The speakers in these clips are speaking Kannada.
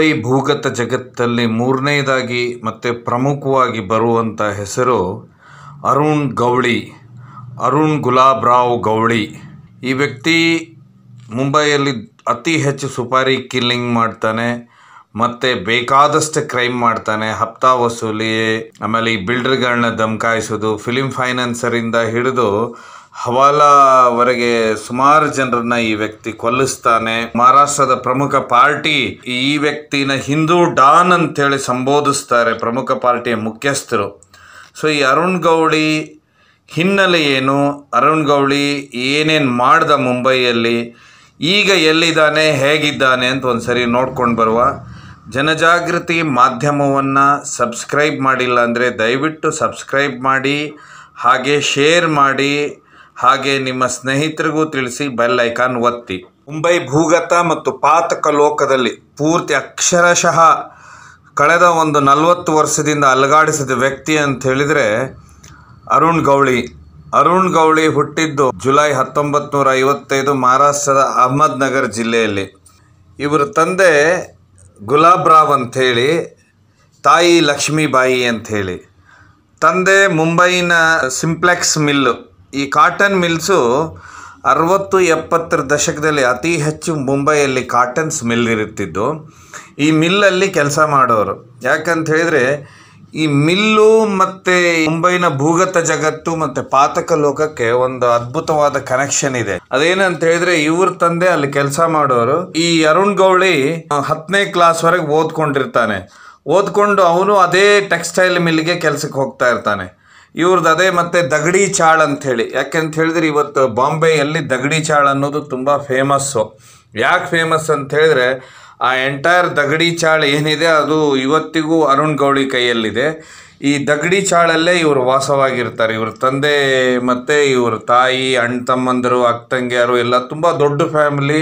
ಮುಂಬೈ ಭೂಗತ ಜಗತ್ತಲ್ಲಿ ಮೂರನೇದಾಗಿ ಮತ್ತು ಪ್ರಮುಖವಾಗಿ ಬರುವಂಥ ಹೆಸರು ಅರುಣ್ ಗೌಳಿ ಅರುಣ್ ಗುಲಾಬ್ ರಾವ್ ಗೌಳಿ ಈ ವ್ಯಕ್ತಿ ಮುಂಬೈಯಲ್ಲಿ ಅತಿ ಹೆಚ್ಚು ಸುಪಾರಿ ಕಿಲ್ಲಿಂಗ್ ಮಾಡ್ತಾನೆ ಮತ್ತು ಬೇಕಾದಷ್ಟು ಕ್ರೈಮ್ ಮಾಡ್ತಾನೆ ಹಪ್ತಾ ವಸೂಲಿ ಆಮೇಲೆ ಈ ಬಿಲ್ಡರ್ಗಳನ್ನ ಧಮಕಾಯಿಸೋದು ಫಿಲಿಮ್ ಫೈನಾನ್ಸರಿಂದ ಹಿಡಿದು ಹವಾಲಾವರೆಗೆ ಸುಮಾರು ಜನರನ್ನ ಈ ವ್ಯಕ್ತಿ ಕೊಲ್ಲಿಸ್ತಾನೆ ಮಹಾರಾಷ್ಟ್ರದ ಪ್ರಮುಖ ಪಾರ್ಟಿ ಈ ವ್ಯಕ್ತಿನ ಹಿಂದೂ ಡಾನ್ ಅಂತೇಳಿ ಸಂಬೋಧಿಸ್ತಾರೆ ಪ್ರಮುಖ ಪಾರ್ಟಿಯ ಮುಖ್ಯಸ್ಥರು ಸೊ ಈ ಅರುಣ್ ಗೌಳಿ ಹಿನ್ನೆಲೆ ಏನು ಅರುಣ್ ಗೌಳಿ ಏನೇನು ಮಾಡ್ದ ಮುಂಬೈಯಲ್ಲಿ ಈಗ ಎಲ್ಲಿದ್ದಾನೆ ಹೇಗಿದ್ದಾನೆ ಅಂತ ಒಂದು ಸರಿ ನೋಡ್ಕೊಂಡು ಬರುವ ಜನಜಾಗೃತಿ ಮಾಧ್ಯಮವನ್ನು ಸಬ್ಸ್ಕ್ರೈಬ್ ಮಾಡಿಲ್ಲ ಅಂದರೆ ದಯವಿಟ್ಟು ಸಬ್ಸ್ಕ್ರೈಬ್ ಮಾಡಿ ಹಾಗೆ ಶೇರ್ ಮಾಡಿ ಹಾಗೆ ನಿಮ್ಮ ಸ್ನೇಹಿತರಿಗೂ ತಿಳಿಸಿ ಬೆಲ್ ಐಕಾನ್ ಒತ್ತಿ ಮುಂಬೈ ಭೂಗತ ಮತ್ತು ಪಾತಕ ಲೋಕದಲ್ಲಿ ಪೂರ್ತಿ ಅಕ್ಷರಶಃ ಕಳೆದ ಒಂದು ನಲವತ್ತು ವರ್ಷದಿಂದ ಅಲುಗಾಡಿಸಿದ ವ್ಯಕ್ತಿ ಅಂತ ಹೇಳಿದರೆ ಅರುಣ್ ಗೌಳಿ ಅರುಣ್ ಗೌಳಿ ಹುಟ್ಟಿದ್ದು ಜುಲೈ ಹತ್ತೊಂಬತ್ತು ನೂರ ಐವತ್ತೈದು ಮಹಾರಾಷ್ಟ್ರದ ಅಹಮದ್ನಗರ್ ಜಿಲ್ಲೆಯಲ್ಲಿ ಇವರ ತಂದೆ ಗುಲಾಬ್ ರಾವ್ ಅಂಥೇಳಿ ತಾಯಿ ಲಕ್ಷ್ಮೀಬಾಯಿ ಅಂಥೇಳಿ ತಂದೆ ಮುಂಬೈನ ಸಿಂಪ್ಲೆಕ್ಸ್ ಮಿಲ್ಲು ಈ ಕಾಟನ್ ಮಿಲ್ಸು ಅರವತ್ತು ಎಪ್ಪತ್ತರ ದಶಕದಲ್ಲಿ ಅತಿ ಹೆಚ್ಚು ಮುಂಬೈಯಲ್ಲಿ ಕಾಟನ್ಸ್ ಮಿಲ್ ಇರುತ್ತಿದ್ದು ಈ ಮಿಲ್ಲಲ್ಲಿ ಕೆಲಸ ಮಾಡೋರು ಯಾಕಂತ ಹೇಳಿದ್ರೆ ಈ ಮಿಲ್ಲು ಮತ್ತು ಮುಂಬೈನ ಭೂಗತ ಜಗತ್ತು ಮತ್ತು ಪಾತಕ ಲೋಕಕ್ಕೆ ಒಂದು ಅದ್ಭುತವಾದ ಕನೆಕ್ಷನ್ ಇದೆ ಅದೇನಂತ ಹೇಳಿದ್ರೆ ಇವ್ರ ತಂದೆ ಅಲ್ಲಿ ಕೆಲಸ ಮಾಡೋರು ಈ ಅರುಣ್ ಗೌಳಿ ಹತ್ತನೇ ಕ್ಲಾಸ್ವರೆಗೆ ಓದ್ಕೊಂಡಿರ್ತಾನೆ ಓದ್ಕೊಂಡು ಅವನು ಅದೇ ಟೆಕ್ಸ್ಟೈಲ್ ಮಿಲ್ಗೆ ಕೆಲಸಕ್ಕೆ ಹೋಗ್ತಾ ಇರ್ತಾನೆ ಇವ್ರದ್ದು ಅದೇ ಮತ್ತು ದಗಡಿ ಚಾಳ್ ಅಂಥೇಳಿ ಯಾಕೆಂತ ಹೇಳಿದ್ರೆ ಇವತ್ತು ಬಾಂಬೆಯಲ್ಲಿ ದಗಡಿ ಚಾಳ್ ಅನ್ನೋದು ತುಂಬ ಫೇಮಸ್ಸು ಯಾಕೆ ಫೇಮಸ್ ಅಂತ ಹೇಳಿದ್ರೆ ಆ ಎಂಟೈರ್ ದಗಡಿ ಚಾಳ್ ಏನಿದೆ ಅದು ಇವತ್ತಿಗೂ ಅರುಣ್ ಗೌಳಿ ಕೈಯಲ್ಲಿದೆ ಈ ದಗಡಿ ಚಾಳಲ್ಲೇ ಇವರು ವಾಸವಾಗಿರ್ತಾರೆ ಇವ್ರ ತಂದೆ ಮತ್ತೆ ಇವ್ರ ತಾಯಿ ಅಣ್ಣ ತಮ್ಮಂದರು ಅಕ್ಕ ತಂಗಿಯರು ಎಲ್ಲ ತುಂಬ ದೊಡ್ಡ ಫ್ಯಾಮಿಲಿ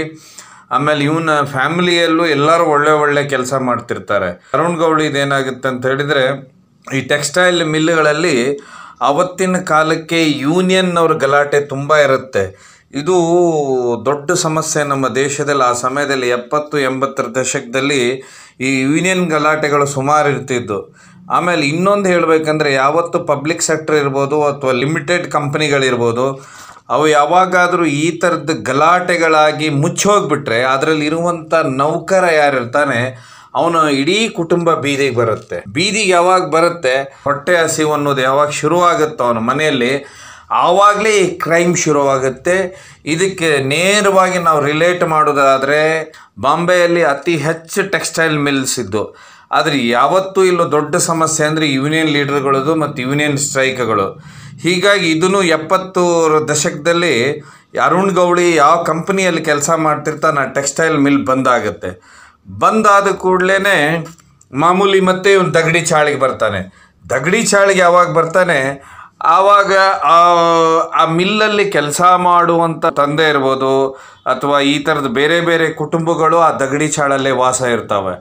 ಆಮೇಲೆ ಇವನ ಫ್ಯಾಮಿಲಿಯಲ್ಲೂ ಎಲ್ಲರೂ ಒಳ್ಳೆ ಒಳ್ಳೆ ಕೆಲಸ ಮಾಡ್ತಿರ್ತಾರೆ ಅರುಣ್ ಗೌಳಿದು ಏನಾಗುತ್ತೆ ಅಂತ ಹೇಳಿದರೆ ಈ ಟೆಕ್ಸ್ಟೈಲ್ ಮಿಲ್ಗಳಲ್ಲಿ ಆವತ್ತಿನ ಕಾಲಕ್ಕೆ ಯೂನಿಯನ್ನವ್ರ ಗಲಾಟೆ ತುಂಬ ಇರುತ್ತೆ ಇದು ದೊಡ್ಡ ಸಮಸ್ಯೆ ನಮ್ಮ ದೇಶದಲ್ಲಿ ಆ ಸಮಯದಲ್ಲಿ ಎಪ್ಪತ್ತು ಎಂಬತ್ತರ ದಶಕದಲ್ಲಿ ಈ ಯೂನಿಯನ್ ಗಲಾಟೆಗಳು ಸುಮಾರು ಇರ್ತಿದ್ದು ಆಮೇಲೆ ಇನ್ನೊಂದು ಹೇಳಬೇಕಂದ್ರೆ ಯಾವತ್ತು ಪಬ್ಲಿಕ್ ಸೆಕ್ಟರ್ ಇರ್ಬೋದು ಅಥವಾ ಲಿಮಿಟೆಡ್ ಕಂಪ್ನಿಗಳಿರ್ಬೋದು ಅವು ಯಾವಾಗಾದರೂ ಈ ಥರದ ಗಲಾಟೆಗಳಾಗಿ ಮುಚ್ಚೋಗ್ಬಿಟ್ರೆ ಅದರಲ್ಲಿ ನೌಕರ ಯಾರಿರ್ತಾನೆ ಅವನ ಇಡೀ ಕುಟುಂಬ ಬೀದಿಗೆ ಬರುತ್ತೆ ಬೀದಿಗೆ ಯಾವಾಗ ಬರುತ್ತೆ ಹೊಟ್ಟೆ ಹಸಿವು ಅನ್ನೋದು ಯಾವಾಗ ಶುರುವಾಗುತ್ತೋ ಅವನ ಮನೆಯಲ್ಲಿ ಆವಾಗಲೇ ಈ ಕ್ರೈಮ್ ಶುರುವಾಗುತ್ತೆ ಇದಕ್ಕೆ ನೇರವಾಗಿ ನಾವು ರಿಲೇಟ್ ಮಾಡೋದಾದರೆ ಬಾಂಬೆಯಲ್ಲಿ ಅತಿ ಹೆಚ್ಚು ಟೆಕ್ಸ್ಟೈಲ್ ಮಿಲ್ಸ್ ಇದ್ದು ಆದರೆ ಯಾವತ್ತೂ ಇಲ್ಲೋ ದೊಡ್ಡ ಸಮಸ್ಯೆ ಅಂದರೆ ಯೂನಿಯನ್ ಲೀಡರ್ಗಳದು ಮತ್ತು ಯೂನಿಯನ್ ಸ್ಟ್ರೈಕ್ಗಳು ಹೀಗಾಗಿ ಇದನ್ನು ಎಪ್ಪತ್ತೂರ ದಶಕದಲ್ಲಿ ಅರುಣ್ ಗೌಳಿ ಯಾವ ಕಂಪ್ನಿಯಲ್ಲಿ ಕೆಲಸ ಮಾಡ್ತಿರ್ತಾನೆ ಟೆಕ್ಸ್ಟೈಲ್ ಮಿಲ್ ಬಂದಾಗುತ್ತೆ ಬಂದಾದ ಕೂಡಲೇ ಮಾಮೂಲಿ ಮತ್ತೆ ಇವನು ದಗಡಿ ಚಾಳಿಗೆ ಬರ್ತಾನೆ ದಗಡಿ ಚಾಳಿಗೆ ಯಾವಾಗ ಬರ್ತಾನೆ ಆವಾಗ ಆ ಮಿಲ್ಲಲ್ಲಿ ಕೆಲಸ ಮಾಡುವಂಥ ತಂದೆ ಇರ್ಬೋದು ಅಥವಾ ಈ ಥರದ ಬೇರೆ ಬೇರೆ ಕುಟುಂಬಗಳು ಆ ದಗಡಿ ಚಾಳಲ್ಲೇ ವಾಸ ಇರ್ತವೆ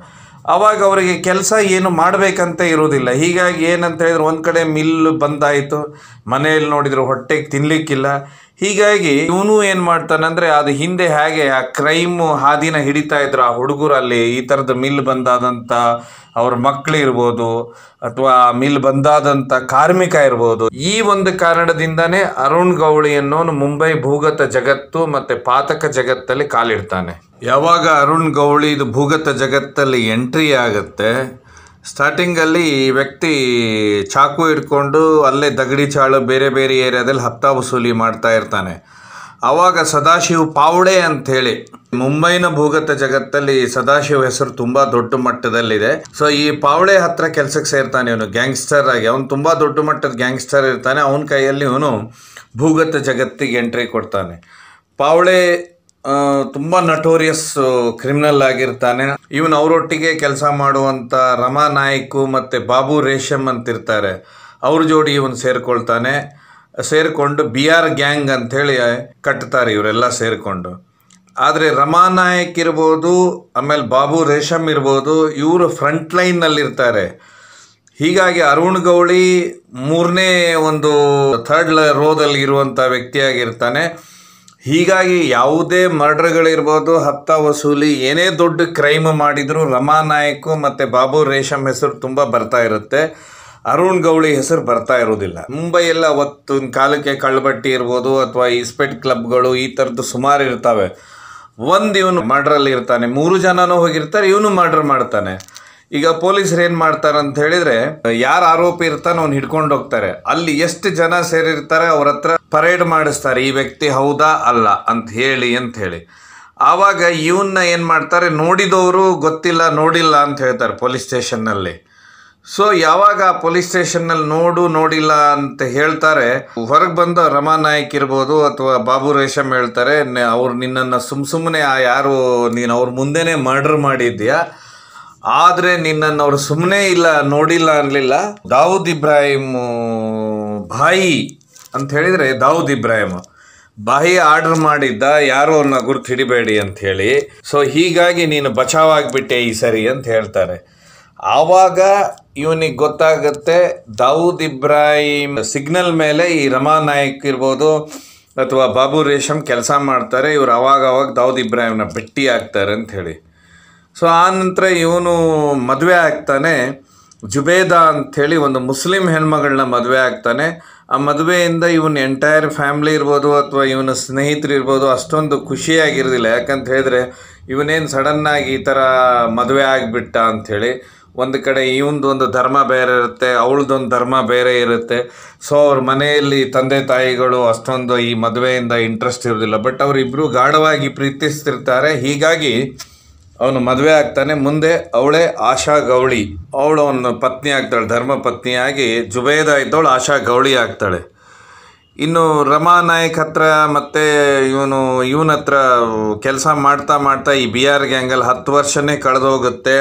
ಆವಾಗ ಅವರಿಗೆ ಕೆಲಸ ಏನು ಮಾಡಬೇಕಂತ ಇರೋದಿಲ್ಲ ಹೀಗಾಗಿ ಏನಂತ ಹೇಳಿದ್ರೆ ಒಂದು ಕಡೆ ಮಿಲ್ಲು ಬಂದಾಯಿತು ಮನೆಯಲ್ಲಿ ನೋಡಿದ್ರು ಹೊಟ್ಟೆಗೆ ತಿನ್ನಲಿಕ್ಕಿಲ್ಲ ಹೀಗಾಗಿ ಇವನು ಏನ್ ಮಾಡ್ತಾನಂದ್ರೆ ಅದು ಹಿಂದೆ ಹೇಗೆ ಆ ಕ್ರೈಮ್ ಹಾದಿನ ಹಿಡಿತಾ ಇದ್ರು ಆ ಹುಡುಗರಲ್ಲಿ ಈ ತರದ ಮಿಲ್ ಬಂದಾದಂಥ ಅವ್ರ ಮಕ್ಕಳಿರ್ಬೋದು ಅಥವಾ ಮಿಲ್ ಬಂದಾದಂಥ ಕಾರ್ಮಿಕ ಇರ್ಬೋದು ಈ ಒಂದು ಕಾರಣದಿಂದಾನೇ ಅರುಣ್ ಗೌಳಿ ಅನ್ನೋನು ಮುಂಬೈ ಭೂಗತ ಜಗತ್ತು ಮತ್ತೆ ಪಾತಕ ಜಗತ್ತಲ್ಲಿ ಕಾಲಿಡ್ತಾನೆ ಯಾವಾಗ ಅರುಣ್ ಗೌಳಿ ಇದು ಭೂಗತ ಜಗತ್ತಲ್ಲಿ ಎಂಟ್ರಿ ಆಗುತ್ತೆ ಸ್ಟಾರ್ಟಿಂಗಲ್ಲಿ ಈ ವ್ಯಕ್ತಿ ಚಾಕು ಇಟ್ಕೊಂಡು ಅಲ್ಲೇ ದಗಡಿ ಚಾಳು ಬೇರೆ ಬೇರೆ ಏರಿಯಾದಲ್ಲಿ ಹತ್ತಾ ವಸೂಲಿ ಮಾಡ್ತಾ ಇರ್ತಾನೆ ಆವಾಗ ಸದಾಶಿವ್ ಪಾವಡೆ ಅಂಥೇಳಿ ಮುಂಬೈನ ಭೂಗತ ಜಗತ್ತಲ್ಲಿ ಸದಾಶಿವ ಹೆಸರು ತುಂಬಾ ದೊಡ್ಡ ಮಟ್ಟದಲ್ಲಿದೆ ಸೊ ಈ ಪಾವ್ಳೆ ಹತ್ರ ಕೆಲಸಕ್ಕೆ ಸೇರ್ತಾನೆ ಇವನು ಗ್ಯಾಂಗ್ಸ್ಟರ್ ಆಗಿ ಅವನು ತುಂಬಾ ದೊಡ್ಡ ಮಟ್ಟದ ಗ್ಯಾಂಗ್ಸ್ಟರ್ ಇರ್ತಾನೆ ಅವನ ಕೈಯಲ್ಲಿ ಇವನು ಭೂಗತ ಜಗತ್ತಿಗೆ ಎಂಟ್ರಿ ಕೊಡ್ತಾನೆ ಪಾವಳೆ ತುಂಬಾ ನಟೋರಿಯಸ್ ಕ್ರಿಮಿನಲ್ ಆಗಿರ್ತಾನೆ ಇವನ್ ಅವರೊಟ್ಟಿಗೆ ಕೆಲಸ ಮಾಡುವಂತ ರಮಾ ನಾಯ್ಕು ಮತ್ತೆ ಬಾಬು ರೇಷಮ್ ಅಂತ ಇರ್ತಾರೆ ಅವ್ರ ಜೋಡಿ ಇವನ್ ಸೇರ್ಕೊಳ್ತಾನೆ ಸೇರಿಕೊಂಡು ಬಿ ಆರ್ ಗ್ಯಾಂಗ್ ಅಂಥೇಳಿ ಕಟ್ತಾರೆ ಇವರೆಲ್ಲ ಸೇರಿಕೊಂಡು ಆದರೆ ರಮಾ ನಾಯಕ್ ಇರ್ಬೋದು ಆಮೇಲೆ ಬಾಬು ರೇಷಮ್ ಇರ್ಬೋದು ಇವರು ಫ್ರಂಟ್ ಲೈನ್ನಲ್ಲಿರ್ತಾರೆ ಹೀಗಾಗಿ ಅರುಣ್ ಗೌಳಿ ಮೂರನೇ ಒಂದು ಥರ್ಡ್ ರೋದಲ್ಲಿ ಇರುವಂಥ ವ್ಯಕ್ತಿಯಾಗಿರ್ತಾನೆ ಹೀಗಾಗಿ ಯಾವುದೇ ಮರ್ಡ್ರ್ಗಳಿರ್ಬೋದು ಹತ್ತ ವಸೂಲಿ ಏನೇ ದೊಡ್ಡ ಕ್ರೈಮ್ ಮಾಡಿದರೂ ನಾಯಕ್ ಮತ್ತು ಬಾಬು ರೇಷಮ್ ಹೆಸರು ತುಂಬ ಬರ್ತಾ ಇರುತ್ತೆ ಅರುಣ್ ಗೌಳಿ ಹೆಸರು ಬರ್ತಾ ಇರೋದಿಲ್ಲ ಮುಂಬೈಯೆಲ್ಲ ಒತ್ತು ಕಾಲಕ್ಕೆ ಕಳ್ಳಬಟ್ಟಿ ಇರ್ಬೋದು ಅಥವಾ ಇಸ್ಪೆಟ್ ಕ್ಲಬ್ಗಳು ಈ ಥರದ್ದು ಸುಮಾರು ಇರ್ತವೆ ಒಂದು ಇವನು ಮರ್ಡ್ರಲ್ಲಿ ಇರ್ತಾನೆ ಮೂರು ಜನನೂ ಹೋಗಿರ್ತಾರೆ ಇವನು ಮರ್ಡ್ರ್ ಮಾಡ್ತಾನೆ ಈಗ ಪೊಲೀಸರು ಏನು ಮಾಡ್ತಾರೆ ಅಂತ ಹೇಳಿದ್ರೆ ಯಾರು ಆರೋಪಿ ಇರ್ತಾನೆ ಅವ್ನು ಹಿಡ್ಕೊಂಡು ಹೋಗ್ತಾರೆ ಅಲ್ಲಿ ಎಷ್ಟು ಜನ ಸೇರಿರ್ತಾರೆ ಅವ್ರ ಹತ್ರ ಪರೇಡ್ ಮಾಡಿಸ್ತಾರೆ ಈ ವ್ಯಕ್ತಿ ಹೌದಾ ಅಲ್ಲ ಅಂತ ಹೇಳಿ ಅಂತ ಹೇಳಿ ಆವಾಗ ಇವನ್ನ ಏನು ಮಾಡ್ತಾರೆ ನೋಡಿದವರು ಗೊತ್ತಿಲ್ಲ ನೋಡಿಲ್ಲ ಅಂತ ಹೇಳ್ತಾರೆ ಪೊಲೀಸ್ ಸ್ಟೇಷನ್ನಲ್ಲಿ ಸೊ ಯಾವಾಗ ಆ ಪೊಲೀಸ್ ಸ್ಟೇಷನ್ನಲ್ಲಿ ನೋಡು ನೋಡಿಲ್ಲ ಅಂತ ಹೇಳ್ತಾರೆ ಹೊರಗೆ ಬಂದ ನಾಯಕ್ ಇರ್ಬೋದು ಅಥವಾ ಬಾಬು ರೇಷಮ್ ಹೇಳ್ತಾರೆ ಅವ್ರು ನಿನ್ನನ್ನು ಸುಮ್ಮ ಸುಮ್ಮನೆ ಆ ಯಾರು ನೀನು ಅವ್ರ ಮುಂದೆನೆ ಮರ್ಡರ್ ಮಾಡಿದ್ಯಾ ಆದರೆ ನಿನ್ನನ್ನು ಅವರು ಸುಮ್ಮನೆ ಇಲ್ಲ ನೋಡಿಲ್ಲ ಅನ್ನಲಿಲ್ಲ ದಾವೂದ್ ಇಬ್ರಾಹಿಮ್ ಬಾಯಿ ಅಂತ ಹೇಳಿದರೆ ದಾವೂದ್ ಇಬ್ರಾಹಿಮ್ ಬಾಯಿ ಆರ್ಡರ್ ಮಾಡಿದ್ದ ಯಾರು ಅವ್ರನ್ನ ಗುರುತು ಹಿಡಿಬೇಡಿ ಅಂತ ಹೇಳಿ ಸೊ ಹೀಗಾಗಿ ನೀನು ಬಚಾವಾಗಿಬಿಟ್ಟೆ ಈ ಸರಿ ಅಂತ ಹೇಳ್ತಾರೆ ಆವಾಗ ಇವನಿಗೆ ಗೊತ್ತಾಗುತ್ತೆ ದಾವೂದ್ ಇಬ್ರಾಹಿಂ ಸಿಗ್ನಲ್ ಮೇಲೆ ಈ ರಮಾ ನಾಯಕ್ ಇರ್ಬೋದು ಅಥವಾ ಬಾಬು ರೇಷಮ್ ಕೆಲಸ ಮಾಡ್ತಾರೆ ಇವ್ರು ಅವಾಗ ಅವಾಗ ದಾವೂದ್ ಇಬ್ರಾಹಿಂನ ಭೆಟ್ಟಿ ಆಗ್ತಾರೆ ಅಂತ ಹೇಳಿ ಸೊ ಆ ನಂತರ ಇವನು ಮದುವೆ ಆಗ್ತಾನೆ ಜುಬೇದಾ ಅಂಥೇಳಿ ಒಂದು ಮುಸ್ಲಿಂ ಹೆಣ್ಮಗಳನ್ನ ಮದುವೆ ಆಗ್ತಾನೆ ಆ ಮದುವೆಯಿಂದ ಇವನ್ ಎಂಟೈರ್ ಫ್ಯಾಮ್ಲಿ ಇರ್ಬೋದು ಅಥವಾ ಇವನ ಸ್ನೇಹಿತರು ಇರ್ಬೋದು ಅಷ್ಟೊಂದು ಖುಷಿಯಾಗಿರೋದಿಲ್ಲ ಯಾಕಂತ ಹೇಳಿದ್ರೆ ಇವನೇನು ಸಡನ್ನಾಗಿ ಈ ಥರ ಮದುವೆ ಆಗಿಬಿಟ್ಟ ಅಂಥೇಳಿ ಒಂದು ಕಡೆ ಇವನದೊಂದು ಒಂದು ಧರ್ಮ ಬೇರೆ ಇರುತ್ತೆ ಅವಳದೊಂದು ಧರ್ಮ ಬೇರೆ ಇರುತ್ತೆ ಸೊ ಅವ್ರ ಮನೆಯಲ್ಲಿ ತಂದೆ ತಾಯಿಗಳು ಅಷ್ಟೊಂದು ಈ ಮದುವೆಯಿಂದ ಇಂಟ್ರೆಸ್ಟ್ ಇರೋದಿಲ್ಲ ಬಟ್ ಅವರಿಬ್ಬರು ಗಾಢವಾಗಿ ಪ್ರೀತಿಸ್ತಿರ್ತಾರೆ ಹೀಗಾಗಿ ಅವನು ಮದುವೆ ಆಗ್ತಾನೆ ಮುಂದೆ ಅವಳೇ ಆಶಾ ಗೌಳಿ ಅವಳು ಅವನ ಪತ್ನಿ ಆಗ್ತಾಳೆ ಧರ್ಮ ಪತ್ನಿಯಾಗಿ ಜುಬೇದ ಇದ್ದವಳು ಆಶಾ ಗೌಳಿ ಆಗ್ತಾಳೆ ಇನ್ನು ರಮಾ ನಾಯಕ್ ಹತ್ರ ಮತ್ತು ಇವನು ಇವನತ್ರ ಕೆಲಸ ಮಾಡ್ತಾ ಮಾಡ್ತಾ ಈ ಬಿ ಆರ್ ಗ್ಯಾಂಗಲ್ಲಿ ಹತ್ತು ವರ್ಷನೇ ಕಳೆದೋಗುತ್ತೆ